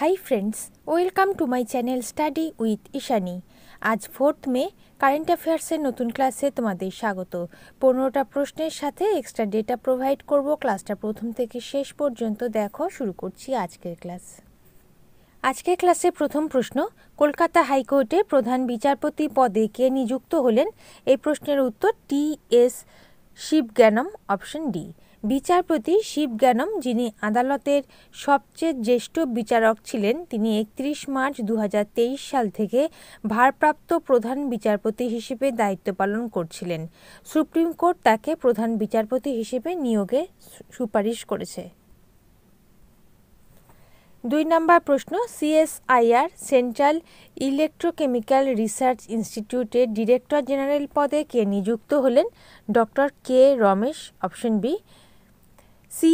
high friends welcome to my channel study with Ishani আজ fourth মে current অ্যাফেয়ার্সের নতুন ক্লাসে তোমাদের স্বাগত পনেরোটা প্রশ্নের সাথে এক্সট্রা ডেটা প্রোভাইড করব ক্লাসটা প্রথম থেকে শেষ পর্যন্ত দেখো শুরু করছি আজকের ক্লাস আজকের ক্লাসে প্রথম প্রশ্ন কলকাতা হাইকোর্টে প্রধান বিচারপতি পদে কে নিযুক্ত হলেন এই প্রশ্নের উত্তর T S Sivagnanam option D বিচারপতি শিবজ্ঞানম যিনি আদালতের সবচেয়ে জ্যেষ্ঠ বিচারক ছিলেন তিনি একত্রিশ মার্চ দু সাল থেকে ভারপ্রাপ্ত প্রধান বিচারপতি হিসেবে দায়িত্ব পালন করছিলেন সুপ্রিম কোর্ট তাকে প্রধান বিচারপতি হিসেবে নিয়োগে সুপারিশ করেছে দুই নম্বর প্রশ্ন সিএসআইআর সেন্ট্রাল ইলেকট্রোকেমিক্যাল রিসার্চ ইনস্টিটিউটের ডিরেক্টর জেনারেল পদে কে নিযুক্ত হলেন doctor K Ramesh option B C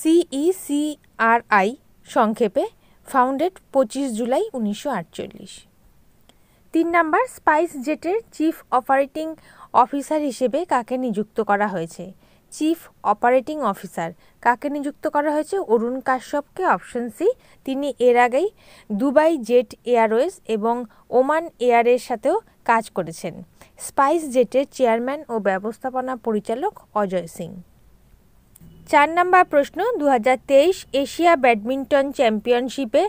CECRI সংক্ষেপে ফাউন্ডেড পঁচিশ জুলাই উনিশশো আটচল্লিশ তিন নাম্বার স্পাইস জেটের চিফ অপারেটিং অফিসার হিসেবে কাকে নিযুক্ত করা হয়েছে চিফ অপারেটিং অফিসার কাকে নিযুক্ত করা হয়েছে অরুণ কাশ্যপকে অপশন সি তিনি এর আগেই দুবাই জেট এয়ারওয়েজ এবং ওমান এয়ারের সাথেও কাজ করেছেন স্পাইস জেটের চেয়ারম্যান ও ব্যবস্থাপনা পরিচালক অজয় সিং চার নম্বর প্রশ্ন দু এশিয়া ব্যাডমিন্টন চ্যাম্পিয়নশিপে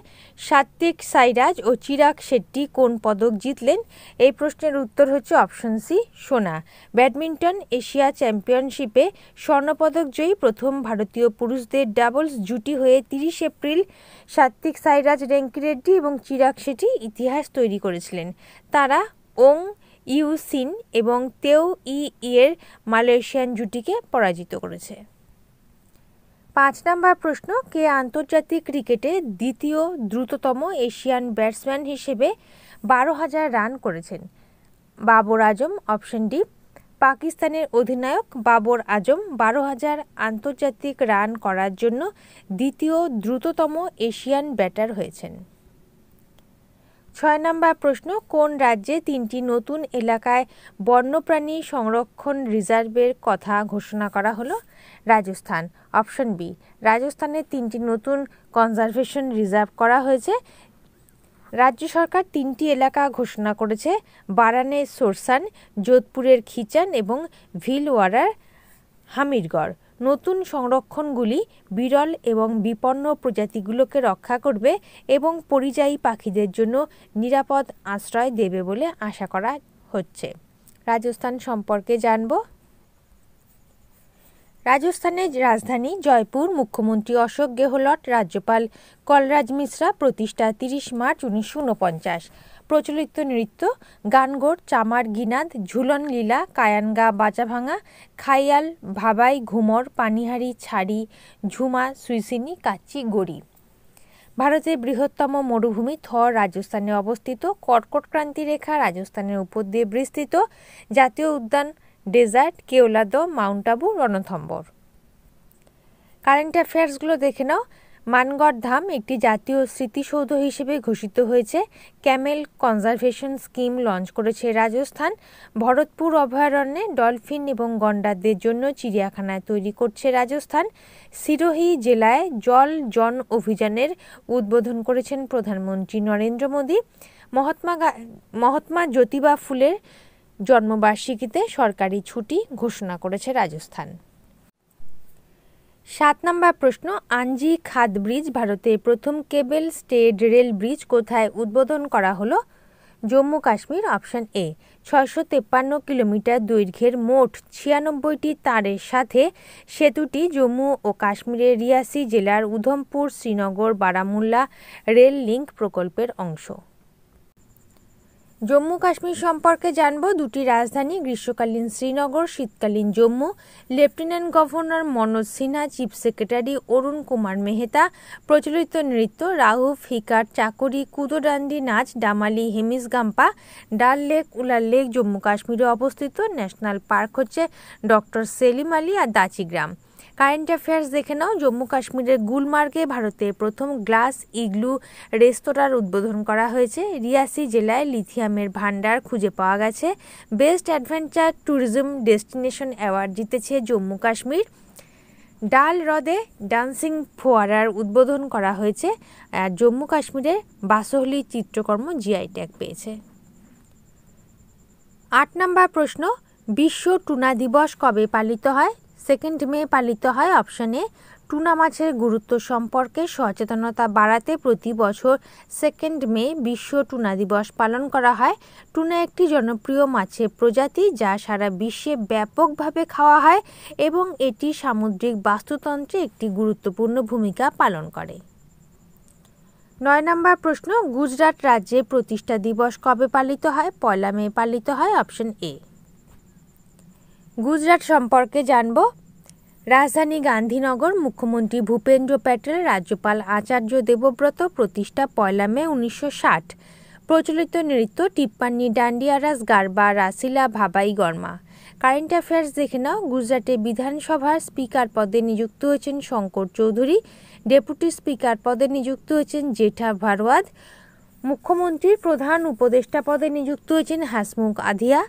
সাত্বিক সাইরাজ ও চিরাগ শেট্টি কোন পদক জিতলেন এই প্রশ্নের উত্তর হচ্ছে অপশন সি সোনা ব্যাডমিন্টন এশিয়া চ্যাম্পিয়নশিপে স্বর্ণপদক জয়ী প্রথম ভারতীয় পুরুষদের ডাবলস জুটি হয়ে তিরিশ এপ্রিল সাত্বিক সাইরাজ রেঙ্কি রেড্ডি এবং চিরাগ শেট্টি ইতিহাস তৈরি করেছিলেন তারা ওং ইউসিন এবং তেও ই ইয়ের মালয়েশিয়ান জুটিকে পরাজিত করেছে পাঁচ নম্বর প্রশ্ন কে আন্তর্জাতিক ক্রিকেটে দ্বিতীয় দ্রুততম এশিয়ান ব্যাটসম্যান হিসেবে বারো হাজার রান করেছেন বাবর আজম অপশন ডি পাকিস্তানের অধিনায়ক বাবর আজম বারো হাজার আন্তর্জাতিক রান করার জন্য দ্বিতীয় দ্রুততম এশিয়ান ব্যাটার হয়েছেন ছয় নম্বর প্রশ্ন কোন রাজ্যে তিনটি নতুন এলাকায় বন্যপ্রাণী সংরক্ষণ রিজার্ভের কথা ঘোষণা করা হলো রাজস্থান অপশন বি রাজস্থানে তিনটি নতুন কনজারভেশন রিজার্ভ করা হয়েছে রাজ্য সরকার তিনটি এলাকা ঘোষণা করেছে বারানের সোরসান যোধপুরের খিচান এবং ভিলওয়ারার হামিরগড় নতুন সংরক্ষণগুলি বিরল এবং বিপন্ন প্রজাতিগুলোকে রক্ষা করবে এবং পরিযায়ী পাখিদের জন্য নিরাপদ আশ্রয় দেবে বলে আশা করা হচ্ছে রাজস্থান সম্পর্কে জানবো রাজস্থানের রাজধানী জয়পুর মুখ্যমন্ত্রী অশোক গেহলট রাজ্যপাল কলরাজ মিশ্রা প্রতিষ্ঠা তিরিশ মার্চ উনিশশো উনপঞ্চাশ প্রচলিত নৃত্য গানগোট চামার গিনাদ ঝুলন লীলা কায়ানগা বাজাভাঙা খাইয়াল ভাবাই ঘুমর পানিহারি ছাড়ি ঝুমা সুইসিনি কাচি গড়ি ভারতের বৃহত্তম মরুভূমি থর রাজস্থানে অবস্থিত কর্কটক্রান্তি রেখা রাজস্থানের উপর দিয়ে বিস্তৃত জাতীয় উদ্যান desert Keoladeo mount Abu Ranthambore current অ্যাফেয়ার্সগুলো দেখে নাও মানগড় ধাম একটি জাতীয় স্মৃতিসৌধ হিসেবে ঘোষিত হয়েছে ক্যামেল কনজারভেশন স্কিম লঞ্চ করেছে রাজস্থান ভরতপুর অভয়ারণ্যে ডলফিন এবং গন্ডারদের জন্য চিড়িয়াখানায় তৈরি করছে রাজস্থান সিরোহি জেলায় জল জন অভিযানের উদ্বোধন করেছেন প্রধানমন্ত্রী নরেন্দ্র মোদী মহাত্মা মহাত্মা জ্যোতিবা ফুলের জন্মবার্ষিকীতে সরকারি ছুটি ঘোষণা করেছে রাজস্থান সাত নম্বর প্রশ্ন আঞ্জি খাদ ব্রিজ ভারতে প্রথম কেবল স্টেড রেল ব্রিজ কোথায় উদ্বোধন করা হলো জম্মু কাশ্মীর অপশান এ ছয়শো তেপ্পান্ন কিলোমিটার দৈর্ঘ্যের মোট ছিয়ানব্বইটি তারের সাথে সেতুটি জম্মু ও কাশ্মীরের রিয়াসি জেলার উধমপুর শ্রীনগর বারামুল্লা রেল লিঙ্ক প্রকল্পের অংশ জম্মু কাশ্মীর সম্পর্কে জানব দুটি রাজধানী গ্রীষ্মকালীন শ্রীনগর শীতকালীন Jammu lieutenant governor Manoj Sinha chief secretary Arun Kumar Mehta প্রচলিত নৃত্য রাহু ফিকার চাকরি কুদোডান্ডি নাচ ডামালি হেমিসগাম্পা ডাল লেক উলার লেক জম্মু কাশ্মীরে অবস্থিত ন্যাশনাল পার্ক হচ্ছে ডক্টর সেলিম আলী আর দাচিগ্রাম কারেন্ট অ্যাফেয়ার্স দেখে নাও জম্মু কাশ্মীরের গুলমার্গে ভারতের প্রথম গ্লাস ইগলু রেস্তোরাঁর উদ্বোধন করা হয়েছে রিয়াসি জেলায় লিথিয়ামের ভান্ডার খুঁজে পাওয়া গেছে best adventure tourism destination award জিতেছে জম্মু কাশ্মীর ডাল হ্রদে ডান্সিং ফোয়ারার উদ্বোধন করা হয়েছে আর জম্মু কাশ্মীরের বাসহলি চিত্রকর্ম জিআই ট্যাগ পেয়েছে আট নম্বর প্রশ্ন বিশ্ব টুনা দিবস কবে পালিত হয় সেকেন্ড মে পালিত হয় অপশনে টুনা মাছের গুরুত্ব সম্পর্কে সচেতনতা বাড়াতে প্রতি বছর সেকেন্ড মে বিশ্ব টুনা দিবস পালন করা হয় টুনা একটি জনপ্রিয় মাছের প্রজাতি যা সারা বিশ্বে ব্যাপকভাবে খাওয়া হয় এবং এটি সামুদ্রিক বাস্তুতন্ত্রে একটি গুরুত্বপূর্ণ ভূমিকা পালন করে নয় নম্বর প্রশ্ন গুজরাট রাজ্যে প্রতিষ্ঠা দিবস কবে পালিত হয় পয়লা মে পালিত হয় অপশন এ গুজরাট সম্পর্কে জানব রাজধানী গান্ধীনগর মুখ্যমন্ত্রী ভূপেন্দ্র প্যাটেল রাজ্যপাল আচার্য দেবব্রত প্রতিষ্ঠা পয়লা মে উনিশশো ষাট প্রচলিত নৃত্য টিপ্পান্নি ডান্ডিয়ারাস গারবা রাসিলা ভাবাই গর্মা কারেন্ট অ্যাফেয়ার্স দেখে নাও গুজরাটে বিধানসভার স্পিকার পদে নিযুক্ত হয়েছেন শঙ্কর চৌধুরী ডেপুটি স্পিকার পদে নিযুক্ত হয়েছেন জেঠা ভারওয়াদ মুখ্যমন্ত্রীর প্রধান উপদেষ্টা পদে নিযুক্ত হয়েছেন হাসমুখ আধিয়া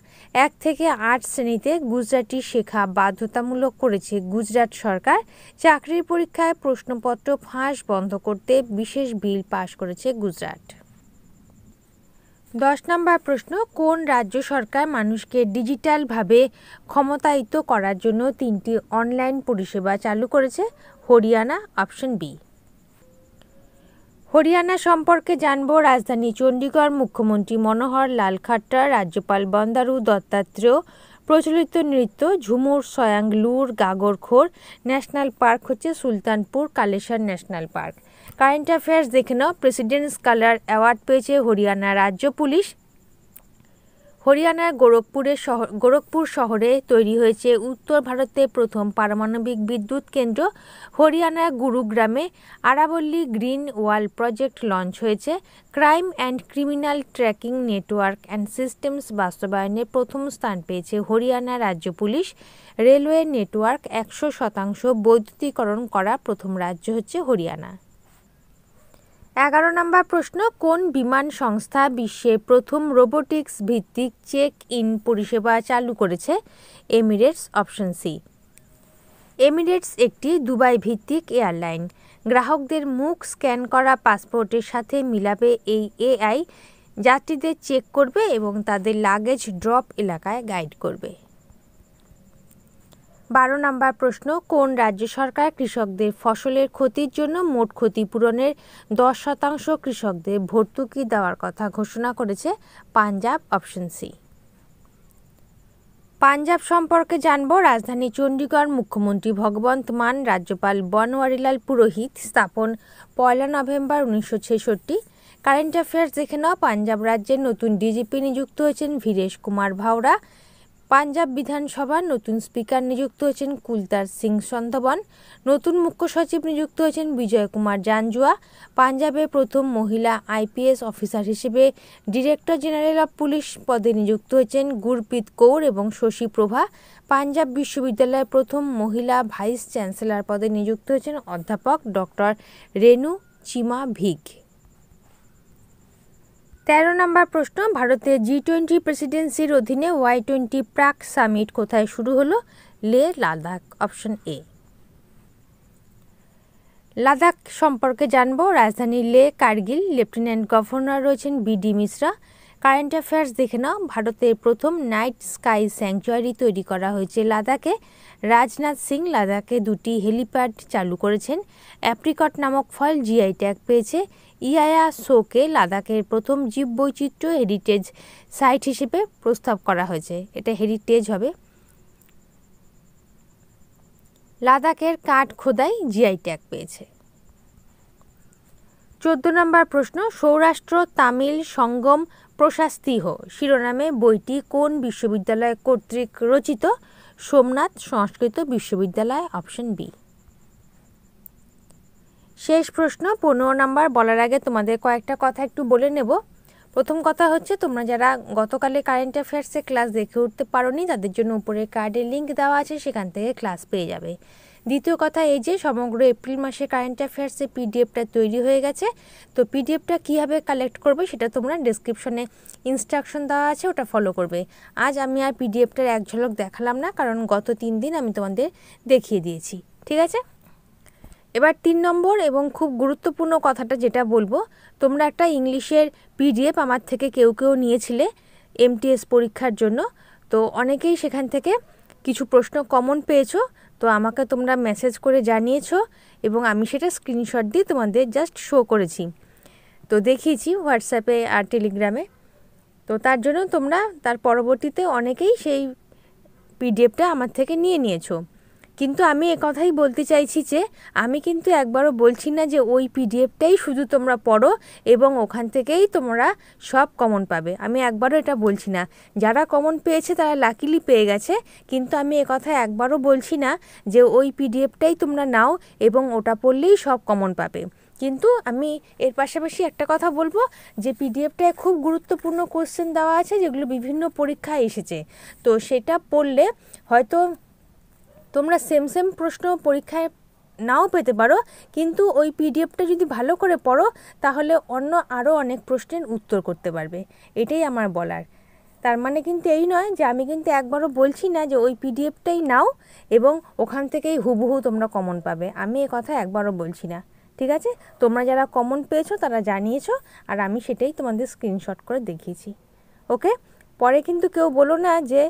এক থেকে আট শ্রেণীতে গুজরাটি শেখা বাধ্যতামূলক করেছে গুজরাট সরকার চাকরির পরীক্ষায় প্রশ্নপত্র ফাঁস বন্ধ করতে বিশেষ বিল পাশ করেছে গুজরাট দশ নম্বর প্রশ্ন কোন রাজ্য সরকার মানুষকে ডিজিটালভাবে ক্ষমতায়িত করার জন্য তিনটি অনলাইন পরিষেবা চালু করেছে হরিয়ানা অপশন বি হরিয়ানা সম্পর্কে জানব রাজধানী চণ্ডীগড় মুখ্যমন্ত্রী মনোহর লাল খাট্টার রাজ্যপাল বন্দারু দত্তাত্রেয় প্রচলিত নৃত্য ঝুমুর সয়াংলুর গাগরখোর ন্যাশনাল পার্ক হচ্ছে Sultanpur Kaleshwar national park current affairs দেখে নাও প্রেসিডেন্টস কালার অ্যাওয়ার্ড পেয়েছে হরিয়ানা রাজ্য পুলিশ হরিয়ানার গোরখপুরে শহর গোরখপুর শহরে তৈরি হয়েছে উত্তর ভারতে প্রথম পারমাণবিক বিদ্যুৎ কেন্দ্র হরিয়ানার গুরুগ্রামে আরাবল্লী গ্রিন ওয়াল প্রজেক্ট লঞ্চ হয়েছে crime and criminal tracking network and systems বাস্তবায়নে প্রথম স্থান পেয়েছে হরিয়ানা রাজ্য পুলিশ রেলওয়ে নেটওয়ার্ক একশো শতাংশ বৈদ্যুতিকরণ করা প্রথম রাজ্য হচ্ছে হরিয়ানা এগারো নম্বর প্রশ্ন কোন বিমান সংস্থা বিশ্বের প্রথম রোবোটিক্স ভিত্তিক চেক ইন পরিষেবা চালু করেছে এমিরেটস অপশন সি এমিরেটস একটি দুবাই ভিত্তিক এয়ারলাইন গ্রাহকদের মুখ স্ক্যান করা পাসপোর্টের সাথে মিলাবে এই এআই যাত্রীদের চেক করবে এবং তাদের লাগেজ ড্রপ এলাকায় গাইড করবে বারো নম্বর প্রশ্ন কোন রাজ্য সরকার কৃষকদের ফসলের ক্ষতির জন্য মোট ক্ষতিপূরণের দশ শতাংশ কৃষকদের ভর্তুকি দেওয়ার কথা ঘোষণা করেছে পাঞ্জাব অপশন সি পাঞ্জাব সম্পর্কে জানব রাজধানী চণ্ডীগড় মুখ্যমন্ত্রী ভগবন্ত মান রাজ্যপাল বনওয়ারিলাল পুরোহিত স্থাপন পয়লা নভেম্বর উনিশশো ছেষট্টি কারেন্ট অ্যাফেয়ার্স দেখে নেওয়া পাঞ্জাব রাজ্যের নতুন ডিজিপি নিযুক্ত হয়েছেন ভিরেশ কুমার ভাওরা পাঞ্জাব বিধানসভার নতুন স্পিকার নিযুক্ত হয়েছেন কুলতার সিং সন্ধবন নতুন মুখ্য সচিব নিযুক্ত হয়েছেন বিজয় কুমার জানজুয়া পাঞ্জাবে প্রথম মহিলা আইপিএস অফিসার হিসেবে ডিরেক্টর জেনারেল অব পুলিশ পদে নিযুক্ত হয়েছেন গুরপ্রীত কৌর এবং শশী প্রভা পাঞ্জাব বিশ্ববিদ্যালয়ের প্রথম মহিলা ভাইস চ্যান্সেলর পদে নিযুক্ত হয়েছেন অধ্যাপক ডক্টর রেনু চিমা ভিগ তেরো নম্বর প্রশ্ন ভারতের জি টোয়েন্টি প্রেসিডেন্সির অধীনে ওয়াই টোয়েন্টি প্রাক সামিট কোথায় শুরু হলো লে লাদাখ অপশন এ লাদাখ সম্পর্কে জানব রাজধানী লে কার্গিল লেফটেন্যান্ট গভর্নর রয়েছেন বিডি মিশ্রা কারেন্ট অ্যাফেয়ার্স দেখে নাও ভারতের প্রথম নাইট স্কাই স্যাংচুয়ারি তৈরি করা হয়েছে লাদাখে রাজনাথ সিং লাদাখে দুটি হেলিপ্যাড চালু করেছেন অ্যাপ্রিকট নামক ফল জিআই ট্যাগ পেয়েছে ইয়ায়া শোকে লাদাখের প্রথম জীববৈচিত্র্য হেরিটেজ সাইট হিসেবে প্রস্তাব করা হয়েছে এটা হেরিটেজ হবে লাদাখের কাঠ খোদাই জিআই ট্যাগ পেয়েছে চোদ্দ নম্বর প্রশ্ন সৌরাষ্ট্র তামিল সঙ্গম প্রশাস্তিহ শিরোনামে বইটি কোন বিশ্ববিদ্যালয় কর্তৃক রচিত সোমনাথ সংস্কৃত বিশ্ববিদ্যালয় অপশন বি শেষ প্রশ্ন পনেরো নাম্বার বলার আগে তোমাদের কয়েকটা কথা একটু বলে নেব প্রথম কথা হচ্ছে তোমরা যারা গতকালে কারেন্ট অ্যাফেয়ার্সে ক্লাস দেখে উঠতে পারোনি তাদের জন্য উপরে কার্ডে লিঙ্ক দেওয়া আছে সেখান থেকে ক্লাস পেয়ে যাবে দ্বিতীয় কথা এই যে সমগ্র এপ্রিল মাসে কারেন্ট অ্যাফেয়ার্সে পিডিএফটা তৈরি হয়ে গেছে তো পিডিএফটা কীভাবে কালেক্ট করবে সেটা তোমরা ডিসক্রিপশনে ইনস্ট্রাকশন দেওয়া আছে ওটা ফলো করবে আজ আমি আর পিডিএফটার এক ঝলক দেখালাম না কারণ গত তিন দিন আমি তোমাদের দেখিয়ে দিয়েছি ঠিক আছে এবার তিন নম্বর এবং খুব গুরুত্বপূর্ণ কথাটা যেটা বলবো তোমরা একটা ইংলিশের পিডিএফ আমার থেকে কেউ কেউ নিয়েছিলে এমটিএস পরীক্ষার জন্য তো অনেকেই সেখান থেকে কিছু প্রশ্ন কমন পেয়েছো তো আমাকে তোমরা মেসেজ করে জানিয়েছো এবং আমি সেটা স্ক্রিনশট দিয়ে তোমাদের জাস্ট শো করেছি তো দেখিয়েছি হোয়াটসঅ্যাপে আর টেলিগ্রামে তো তার জন্য তোমরা তার পরবর্তীতে অনেকেই সেই পিডিএফটা আমার থেকে নিয়ে নিয়েছো কিন্তু আমি কথাই বলতে চাইছি যে আমি কিন্তু একবারও বলছি না যে ওই পিডিএফটাই শুধু তোমরা পড়ো এবং ওখান থেকেই তোমরা সব কমন পাবে আমি একবারও এটা বলছি না যারা কমন পেয়েছে তারা লাকিলি পেয়ে গেছে কিন্তু আমি কথা একবারও বলছি না যে ওই পিডিএফটাই তোমরা নাও এবং ওটা পড়লেই সব কমন পাবে কিন্তু আমি এর পাশাপাশি একটা কথা বলবো যে পিডিএফটায় খুব গুরুত্বপূর্ণ কোশ্চেন দেওয়া আছে যেগুলো বিভিন্ন পরীক্ষায় এসেছে তো সেটা পড়লে হয়তো তোমরা সেম সেম প্রশ্ন পরীক্ষায় নাও পেতে পারো কিন্তু ওই পিডিএফটা যদি ভালো করে পড়ো তাহলে অন্য আরও অনেক প্রশ্নের উত্তর করতে পারবে এটাই আমার বলার তার মানে কিন্তু এই নয় যে আমি কিন্তু একবারও বলছি না যে ওই পিডিএফটাই নাও এবং ওখান থেকেই হুবহু তোমরা কমন পাবে আমি এ কথা একবারও বলছি না ঠিক আছে তোমরা যারা কমন পেয়েছো তারা জানিয়েছো আর আমি সেটাই তোমাদের স্ক্রিনশট করে দেখিয়েছি ওকে পরে কিন্তু কেউ বলো না যে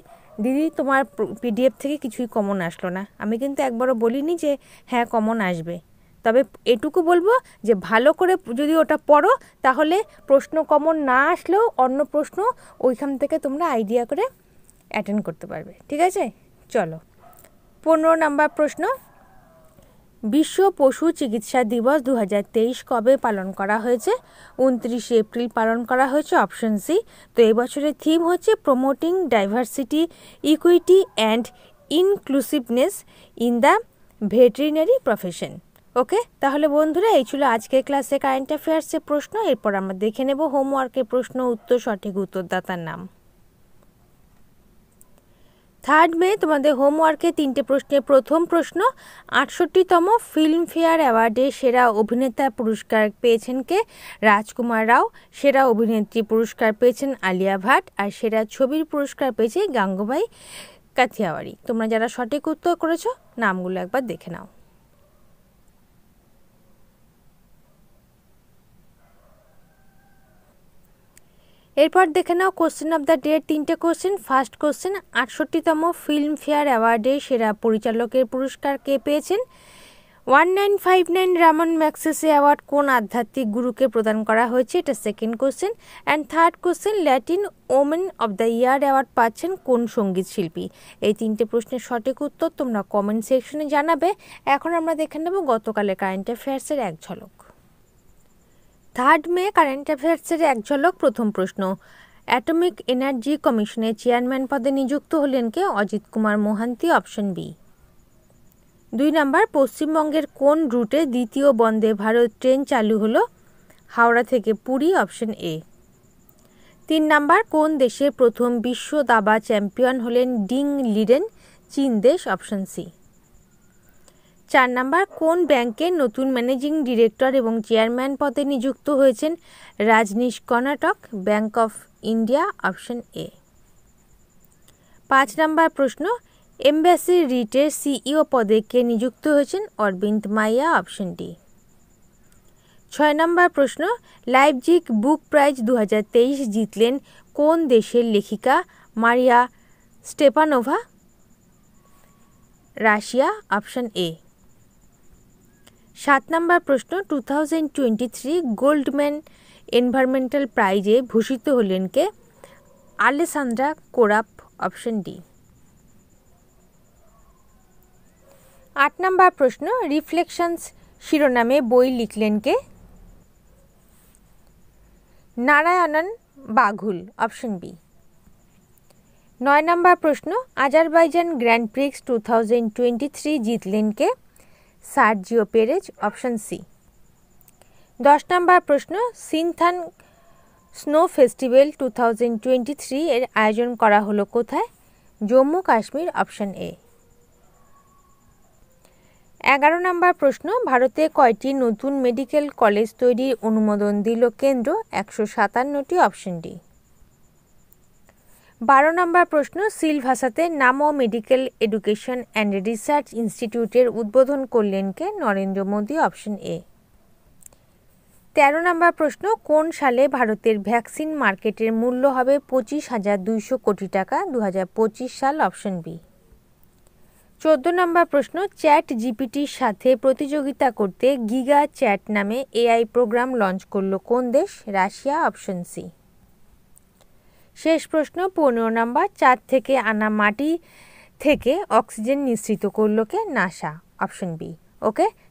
দিদি তোমার পিডিএফ থেকে কিছুই কমন আসলো না আমি কিন্তু একবারও বলিনি যে হ্যাঁ কমন আসবে তবে এটুকু বলবো যে ভালো করে যদি ওটা পড়ো তাহলে প্রশ্ন কমন না আসলেও অন্য প্রশ্ন ওইখান থেকে তোমরা আইডিয়া করে অ্যাটেন্ড করতে পারবে ঠিক আছে চলো পনেরো নাম্বার প্রশ্ন বিশ্ব পশু চিকিৎসা দিবস দু কবে পালন করা হয়েছে উনত্রিশে এপ্রিল পালন করা হয়েছে অপশন সি তো এবছরের থিম হচ্ছে promoting diversity equity and inclusiveness in the veterinary profession okay তাহলে বন্ধুরা এই ছিল আজকের ক্লাসে কারেন্ট অ্যাফেয়ার্সের প্রশ্ন এরপর আমরা দেখে নেব হোমওয়ার্কের প্রশ্ন উত্তর সঠিক উত্তরদাতার নাম থার্ড মে তোমাদের হোমওয়ার্কে তিনটে প্রশ্নের প্রথম প্রশ্ন আটষট্টিতম ফিল্মফেয়ার অ্যাওয়ার্ডে সেরা অভিনেতা পুরস্কার পেয়েছেন কে রাজকুমার রাও সেরা অভিনেত্রী পুরস্কার পেয়েছেন আলিয়া ভাট আর সেরা ছবির পুরস্কার পেয়েছে গাঙ্গুবাই কাথিয়াওয়ারি তোমরা যারা সঠিক উত্তর করেছো নামগুলো একবার দেখে নাও এরপর দেখে নাও কোশ্চেন অব দ্য ডে তিনটে কোশ্চেন ফার্স্ট কোশ্চেন আটষট্টিতম ফিল্মফেয়ার অ্যাওয়ার্ডে সেরা পরিচালকের পুরস্কার কে পেয়েছেন one nine five nine Ramon Magsaysay award কোন আধ্যাত্মিক গুরুকে প্রদান করা হয়েছে এটা second question and third question Latin women of the year award পাচ্ছেন কোন সঙ্গীত শিল্পী এই তিনটে প্রশ্নের সঠিক উত্তর তোমরা কমেন্ট সেকশনে জানাবে এখন আমরা দেখে নেব গতকালের কারেন্ট অ্যাফেয়ার্সের এক ঝলক থার্ড মে কারেন্ট অ্যাফেয়ার্সের এক ঝলক প্রথম প্রশ্ন অ্যাটমিক এনার্জি কমিশনের চেয়ারম্যান পদে নিযুক্ত হলেন কে অজিত কুমার মোহান্তি অপশন বি দুই নম্বর পশ্চিমবঙ্গের কোন রুটে দ্বিতীয় বন্দে ভারত ট্রেন চালু হল হাওড়া থেকে পুরী অপশন এ তিন নম্বর কোন দেশের প্রথম বিশ্ব দাবা চ্যাম্পিয়ন হলেন ডিং লিডেন চীন দেশ অপশন সি চার নাম্বার কোন ব্যাংকের নতুন ম্যানেজিং ডিরেক্টর এবং চেয়ারম্যান পদে নিযুক্ত হয়েছেন Rajneesh Karnataka bank of India option A পাঁচ নাম্বার প্রশ্ন এমব্যাসি রিটের সিইও পদে কে নিযুক্ত হয়েছেন অরবিন্দ মাইয়া অপশন ডি ছয় নম্বর প্রশ্ন লাইভজিক বুক প্রাইজ দু জিতলেন কোন দেশের লেখিকা মারিয়া স্টেপানোভা রাশিয়া অপশন এ সাত নম্বর প্রশ্ন two thousand twenty three Goldman environmental প্রাইজে ভূষিত হলেন কে আলেসান্দ্রা কোরাপ অপশন ডি আট নম্বর প্রশ্ন রিফ্লেকশনস শিরোনামে বই লিখলেন কে নারায়ণন বাঘুল অপশন বি নয় নম্বর প্রশ্ন Azerbaijan grand prix two thousand twenty three জিতলেন কে সার্জিও পেরেজ অপশন সি দশ নম্বর প্রশ্ন Sinthan snow festival two thousand twenty three এর আয়োজন করা হলো কোথায় জম্মু কাশ্মীর অপশন এ এগারো নম্বর প্রশ্ন ভারতে কয়টি নতুন মেডিকেল কলেজ তৈরির অনুমোদন দিল কেন্দ্র একশো সাতান্নটি অপশন ডি বারো নম্বর প্রশ্ন সিল নামো মেডিকেল এডুকেশন অ্যান্ড রিসার্চ ইনস্টিটিউটের উদ্বোধন করলেন কে নরেন্দ্র মোদী অপশন এ তেরো নম্বর প্রশ্ন কোন সালে ভারতের ভ্যাকসিন মার্কেটের মূল্য হবে পঁচিশ হাজার দুইশো কোটি টাকা দু হাজার পঁচিশ সাল অপশন বি চোদ্দ নম্বর প্রশ্ন চ্যাট জিপিটির সাথে প্রতিযোগিতা করতে গিগা চ্যাট নামে এআই প্রোগ্রাম লঞ্চ করল কোন দেশ রাশিয়া অপশন সি শেষ প্রশ্ন পনেরো নম্বর চার থেকে আনা মাটি থেকে অক্সিজেন নিঃসৃত করলো কে নাসা অপশন বি ওকে